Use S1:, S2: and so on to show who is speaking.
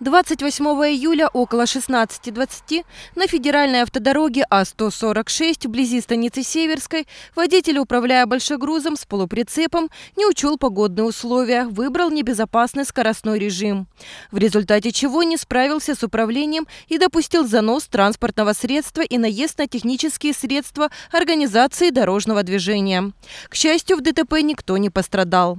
S1: 28 июля около 16.20 на федеральной автодороге А-146 вблизи станицы Северской водитель, управляя большегрузом с полуприцепом, не учел погодные условия, выбрал небезопасный скоростной режим, в результате чего не справился с управлением и допустил занос транспортного средства и наезд на технические средства организации дорожного движения. К счастью, в ДТП никто не пострадал.